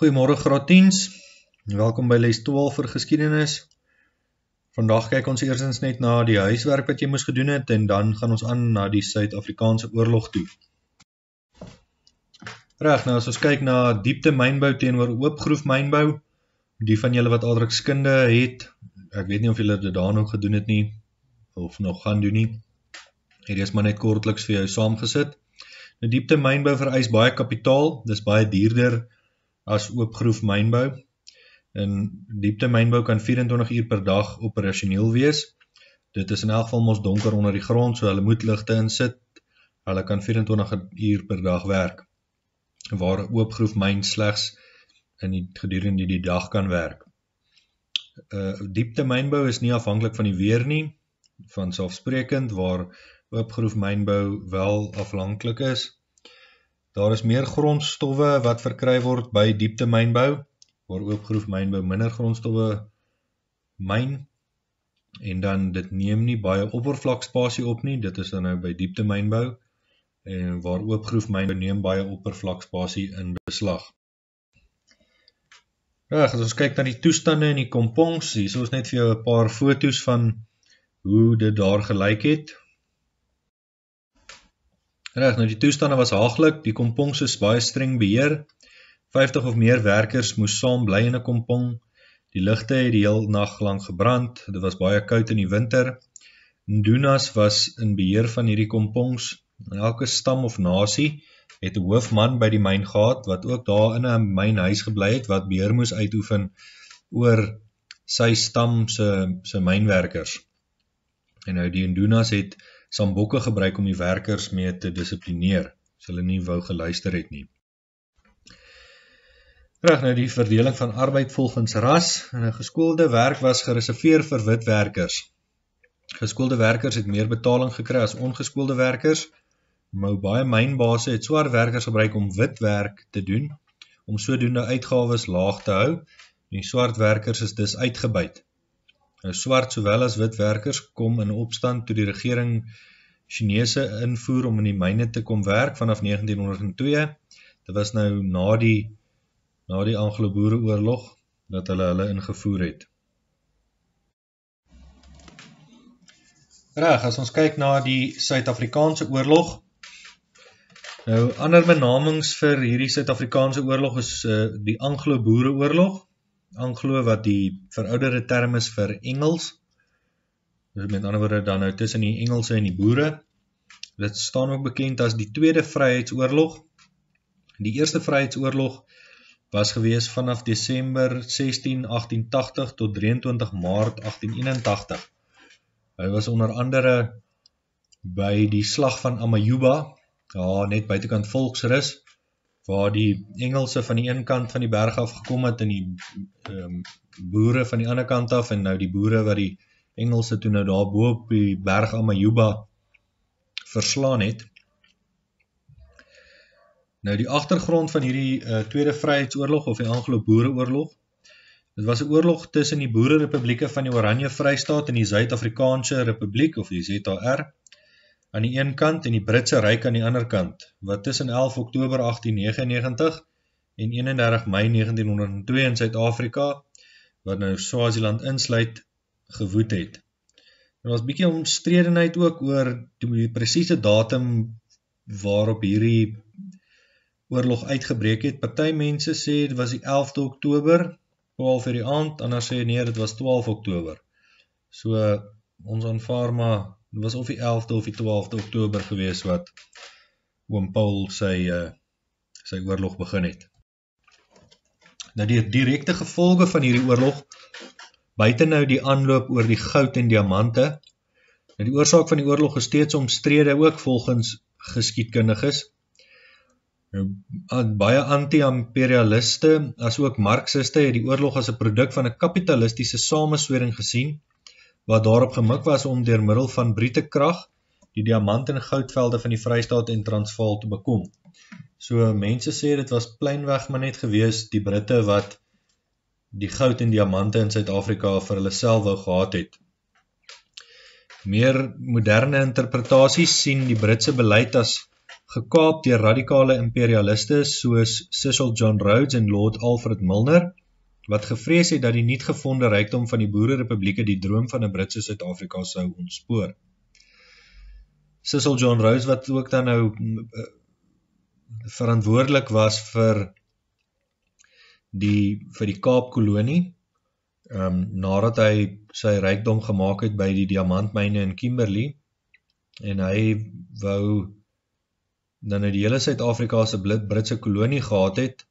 Goeiemorgen graad 10's, welkom by les 12 vir geschiedenis. Vandaag kyk ons eerstens net na die huiswerk wat jy moes gedoen het en dan gaan ons aan na die Suid-Afrikaanse oorlog toe. Reg, nou as ons kyk na diepte mijnbouw teenoor oopgroef mijnbouw, die van jylle wat aardrikskunde het, ek weet nie of jylle dit daar nog gedoen het nie, of nog gaan doen nie, het is maar net kortliks vir jou saamgesit. Nou diepte mijnbouw vereis baie kapitaal, dis baie dierder, as oop groef mynbou. In diepte mynbou kan 24 uur per dag operationeel wees. Dit is in elk geval mos donker onder die grond, so hulle moet ligte insit. Hulle kan 24 uur per dag werk. Waar oop groef myn slegs in die gedurende die dag kan werk. Uh diepte mynbou is nie afhanklik van die weer nie. Van selfsprekend waar oop groef mynbou wel afhanklik is. Daar is meer grondstowwe wat verkry word by diepte mynbou, waar ook groefmynbou minder grondstowwe myn en dan dit neem nie baie oppervlakspasie op nie, dit is dan nou by diepte mynbou en waar ook groefmynbou neem baie oppervlakspasie in beslag. Reg, as ons kyk na die toestande in die kompons, hier is ons net vir jou 'n paar foto's van hoe dit daar gelyk het Reg, nou die toestande was haaglik, die kompong is baie streng beheer. 50 of meer werkers moes saam bly in 'n kompong. Die ligte het die heel nag lank gebrand. Dit was baie koud in die winter. Ndunas was in beheer van hierdie kompongs. Elke stam of nasie het 'n hoofman by die myn gehad wat ook daar in 'n mynhuis gebly het wat beheer moes uitoefen oor sy stam se se mynwerkers. En nou die Ndunas het sambokke gebruik om die werkers mee te disiplineer, as hulle nie wou geluister het nie. Reg nou die verdeling van arbeid volgens ras, en 'n geskoelde werk was gereserveer vir wit werkers. Geskoelde werkers het meer betaling gekry as ongeskoelde werkers. Mou baie mynbase het swart werkers gebruik om wit werk te doen om sodoende uitgawes laag te hou. Die swart werkers is dus uitgebuit. Nou swart sowel as wit werkers kom in opstand toe die regering Chinese invoer om in die myne te kom werk vanaf 1902. Dit was nou na die na die Anglo-Boereoorlog dat hulle hulle ingevoer het. Reg, as ons kyk na die Suid-Afrikaanse oorlog. Nou ander benamings vir hierdie Suid-Afrikaanse oorlog is uh, die Anglo-Boereoorlog anglo wat die verouderde term is vir Engels. Dit met ander woorde dan nou tussen die Engelse en die boere. Dit staan ook bekend as die Tweede Vryheidsoorlog. Die Eerste Vryheidsoorlog was gewees vanaf Desember 16 1880 tot 23 Maart 1881. Hy was onder andere by die slag van Amajuba, ja, net buitekant Volksrus waar die Engelse van die een kant van die berg af gekom het en die um, boere van die ander kant af en nou die boere wat die Engelse toe nou daar bo op die berg Amayuba verslaan het. Nou die agtergrond van hierdie uh, Tweede Vryheidsoorlog of die Anglo-Boereoorlog. Dit was 'n oorlog tussen die Boere Republieke van die Oranje Vrystaat en die Suid-Afrikaanse Republiek of die ZAR aan die een kant en die Britse Ryk aan die ander kant, wat tussen 11 Oktober 1899 en 31 Mei 1902 in Suid-Afrika, wat nou Swaziland insluit, gewoed het. Er was bykie omstredenheid ook oor die precieze datum waarop hierdie oorlog uitgebreek het. Partijmense sê het was die 11 Oktober, 12 uur die aand, anders sê nee, het was 12 Oktober. So, ons aanvaar maar Dit was of die 11de of die 12de Oktober gewees wat oom Paul sy uh, sy oorlog begin het. Nou die direkte gevolge van hierdie oorlog buite nou die aanloop oor die goud en diamante. Nou die oorsaak van die oorlog is steeds omstrede ook volgens geskiedkundiges. Nou, baie anti-imperialiste, asook marxiste, het die oorlog as 'n produk van 'n kapitalistiese samesweering gesien wat daarop gemik was om deur middel van briete krag die diamant en goudvelde van die Vrystaat en Transvaal te bekom. So mense sê dit was pleinweg maar net gewees die Britte wat die goud en diamante in Suid-Afrika vir hulle self wou gehad het. Meer moderne interpretasies sien die Britse beleid as gekaap deur radikale imperialiste soos Cecil John Rhodes en Lord Alfred Milner wat gevrees het dat die nietgevonde rykdom van die boerenrepublieke die droom van 'n Britse Suid-Afrika sou ontspoor. Cecil John Rhodes wat ook dan nou mm, eh, verantwoordelik was vir die vir die Kaapkolonie ehm um, nadat hy sy rykdom gemaak het by die diamantmyne in Kimberley en hy wou dan uit nou die hele Suid-Afrika se Britse kolonie gehad het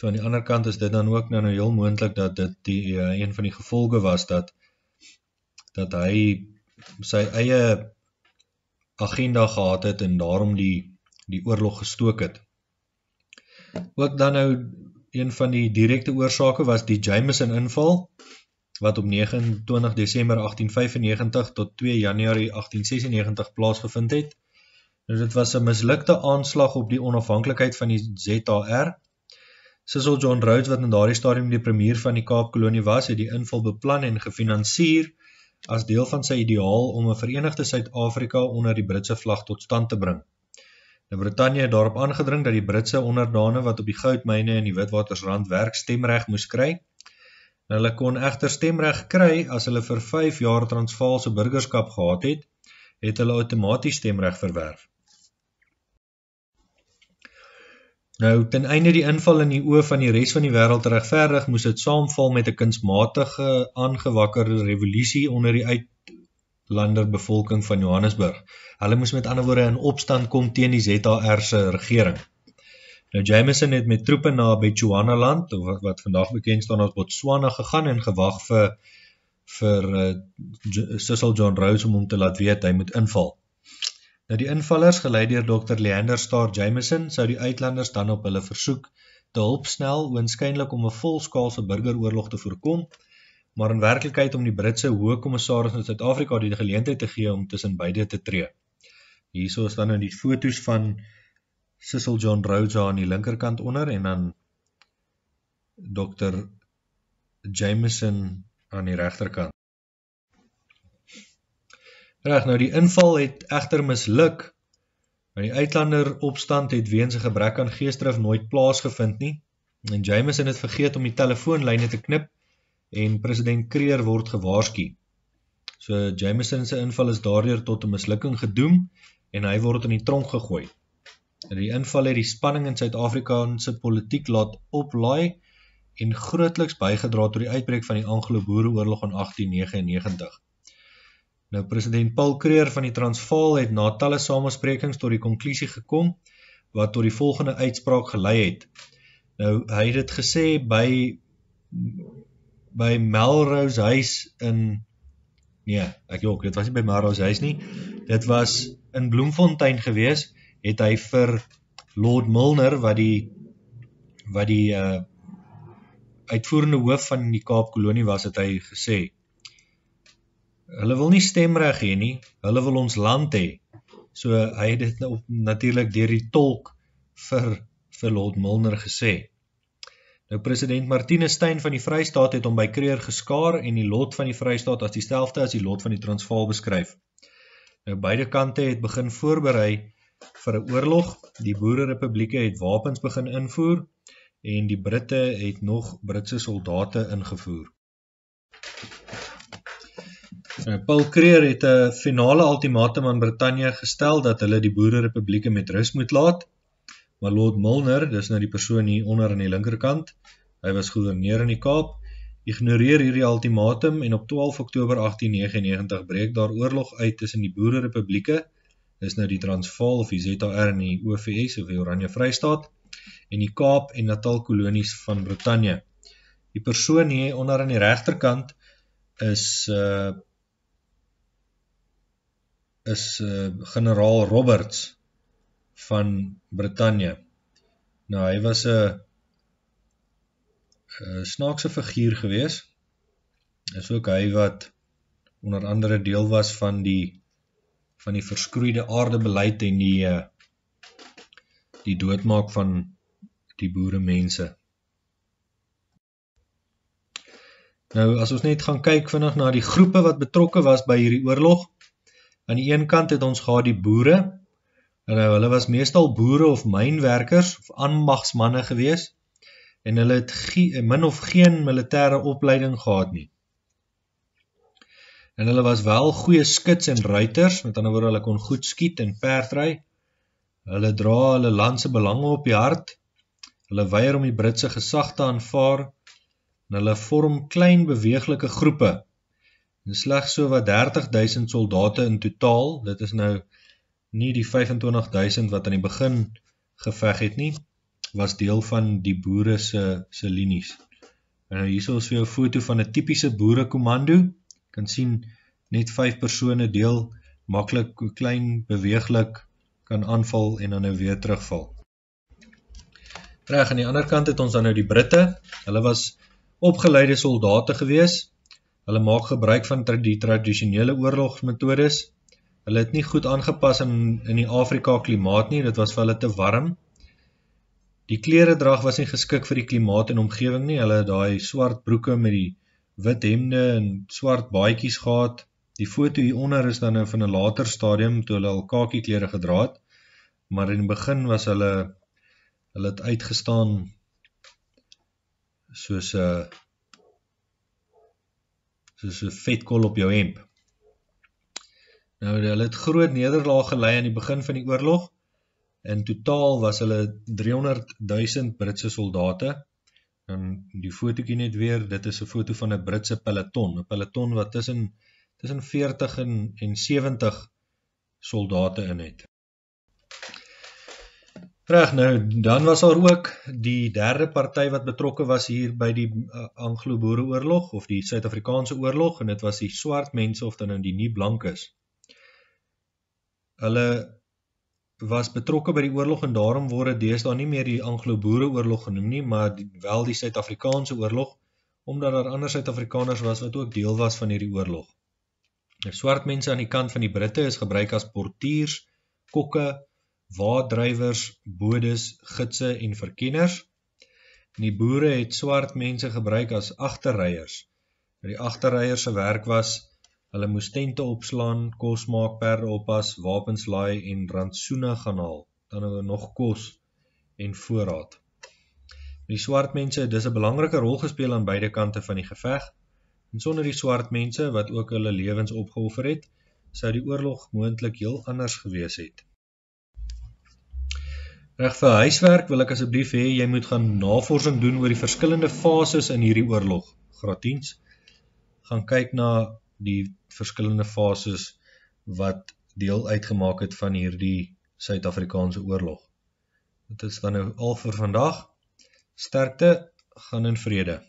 So aan die ander kant is dit dan ook nou nou heel moontlik dat dit die uh, een van die gevolge was dat dat hy sy eie agenda gehad het en daarom die die oorlog gestook het. Ook dan nou een van die direkte oorsake was die Jameson inval wat op 29 Desember 1895 tot 2 Januarie 1896 plaasgevind het. Nou dit was 'n mislukte aanslag op die onafhanklikheid van die ZAR Sissel John Rhodes wat in daardie stadium die premier van die Kaapkolonie was, het die inval beplan en gefinansier as deel van sy ideaal om 'n verenigde Suid-Afrika onder die Britse vlag tot stand te bring. Nou Brittanje het daarop aangedring dat die Britse onderdane wat op die goudmyne in die Witwatersrand werk stemreg moes kry. Nou hulle kon egter stemreg kry as hulle vir 5 jaar Transvaalse burgerskap gehad het, het hulle outomaties stemreg verwerf. Nou ten einde die inval in die oë van die res van die wêreld regverdig, moes dit saamval met 'n kunsmatige aangewakkerde revolusie onder die uitlander bevolking van Johannesburg. Hulle moes met ander woorde in opstand kom teen die ZAR se regering. Nou Jameson het met troepe na Botswanaland, wat, wat vandag bekend staan as Botswana gegaan en gewag vir vir uh, Cecil John Rhodes om hom te laat weet hy moet inval. Nou die invallers gelei deur Dr. Leander Starr Jameson sou die uitlanders dan op hulle versoek te hulp snel oënskynlik om 'n volskaalse burgeroorlog te voorkom, maar in werklikheid om die Britse Hoë Kommissaris in Suid-Afrika die geleentheid te gee om tussen beide te tree. Hierso is dan nou die fotos van Cecil John Rhodes aan die linkerkant onder en dan Dr. Jameson aan die regterkant. Reg, nou die inval het echter misluk, maar die uitlander opstand het weens een gebrek aan geestdrif nooit plaasgevind nie, en Jameson het vergeet om die telefoonlijne te knip, en president Kreer word gewaarski. So Jameson sy inval is daardoor tot een mislukking gedoem, en hy word in die tronk gegooi. En die inval het die spanning in Suid-Afrikaanse politiek laat oplaai, en grootliks bijgedraad door die uitbreek van die Anglo-Boere oorlog in 1899. Nou president Paul Kreer van die Transvaal het na talle samesprekings tot die konklusie gekom wat tot die volgende uitspraak gelei het. Nou hy het dit gesê by by Melrose huis in nee, ek jok, dit was nie by Melrose huis nie. Dit was in Bloemfontein gewees, het hy vir Lord Milner wat die wat die uh uitvoerende hoof van die Kaapkolonie was, het hy gesê Hulle wil nie stemreg hê nie, hulle wil ons land hê. So hy het dit nou natuurlik deur die tolk vir vir Lord Milner gesê. Nou president Martinus Steyn van die Vrystaat het hom by Kreur geskaar en die lot van die Vrystaat as dieselfde as die lot van die Transvaal beskryf. Nou beide kante het begin voorberei vir 'n oorlog. Die boererepublieke het wapens begin invoer en die Britte het nog Britse soldate ingevoer. Eh, Paul Creer het 'n finale ultimatum aan Brittanje gestel dat hulle die Boere Republieke met rus moet laat. Maar Lord Milner, dis nou die persoon hier onder aan die linkerkant, hy was goewerneur in die Kaap, ignoreer hierdie ultimatum en op 12 Oktober 1899 breek daar oorlog uit tussen die Boere Republieke, dis nou die Transvaal of die ZAR en die OFS of die Oranje Vrystaat en die Kaap en Natal kolonies van Brittanje. Die persoon hier onder aan die regterkant is uh is uh, generaal Roberts van Brittanje. Nou hy was 'n eh, snaakse figuur gewees. Is ook hy wat onder andere deel was van die van die verskroeide aarde beleid en die uh, die doodmaak van die boere mense. Nou as ons net gaan kyk vinnig na die groepe wat betrokke was by hierdie oorlog, Aan die een kant het ons gehad die boere. Nou hulle was meestal boere of mynwerkers of aanmagsmande geweest en hulle het min of geen militêre opleiding gehad nie. En hulle was wel goeie skuts en ruiters, met ander woorde hulle kon goed skiet en perdry. Hulle dra hulle land se belange op die hart. Hulle weier om die Britse gesag te aanvaar en hulle vorm klein beweeglike groepe en slegs so wat 30000 soldate in totaal, dit is nou nie die 25000 wat aan die begin geveg het nie, was deel van die boere se se linies. En nou hierso is vir jou 'n foto van 'n tipiese boerekomando. Jy kan sien net 5 persone deel maklik klein beweeglik kan aanval en dan nou weer terugval. Reg aan die ander kant het ons dan nou die Britte. Hulle was opgeleide soldate geweest Hulle maak gebruik van die tradisionele oorlogsmetodes. Hulle het nie goed aangepas in in die Afrika klimaat nie, dit was vir hulle te warm. Die kleredrag was nie geskik vir die klimaat en omgewing nie. Hulle het daai swart broeke met die wit hemde en swart baadjies gehad. Die foto hieronder is dan nou van 'n later stadium toe hulle al kakie klere gedra het. Maar in die begin was hulle hulle het uitgestaan soos 'n uh, eh, soos 'n vetkol op jou hemp. Nou hulle het groot nederlae gely aan die begin van die oorlog. In totaal was hulle 300 000 Britse soldate. En die fotootjie net weer, dit is 'n foto van 'n Britse peloton, 'n peloton wat tussen tussen 40 en, en 70 soldate in het. Reg nou, dan was daar ook die derde party wat betrokke was hier by die eh, Anglo-Boereoorlog of die Suid-Afrikaanse oorlog en dit was die swart mense of dan nou die nie blankes. Hulle was betrokke by die oorlog en daarom word dit deesdae nie meer die Anglo-Boereoorlog genoem nie, maar die, wel die Suid-Afrikaanse oorlog omdat daar ander Suid-Afrikaners was wat ook deel was van hierdie oorlog. Die nou, swart mense aan die kant van die Britte is gebruik as portiers, kokke, waardrywers, bodes, gidse en verkenners. En die boere het swart mense gebruik as agterryers. Die agterryers se werk was hulle moes tente opslaan, kos maak, perde oppas, wapens laai en rantsoene gaan haal. Dan hulle nog kos en voorraad. Die swart mense het dus 'n belangrike rol gespeel aan beide kante van die geveg. En sonder die swart mense wat ook hulle lewens opgeoffer het, sou die oorlog moontlik heel anders gewees het. Reg vir huiswerk wil ek asseblief hê jy moet gaan navorsing doen oor die verskillende fases in hierdie oorlog. Graad 10s gaan kyk na die verskillende fases wat deel uitgemaak het van hierdie Suid-Afrikaanse oorlog. Dit is dan nou al vir vandag. Sterkte, gaan in vrede.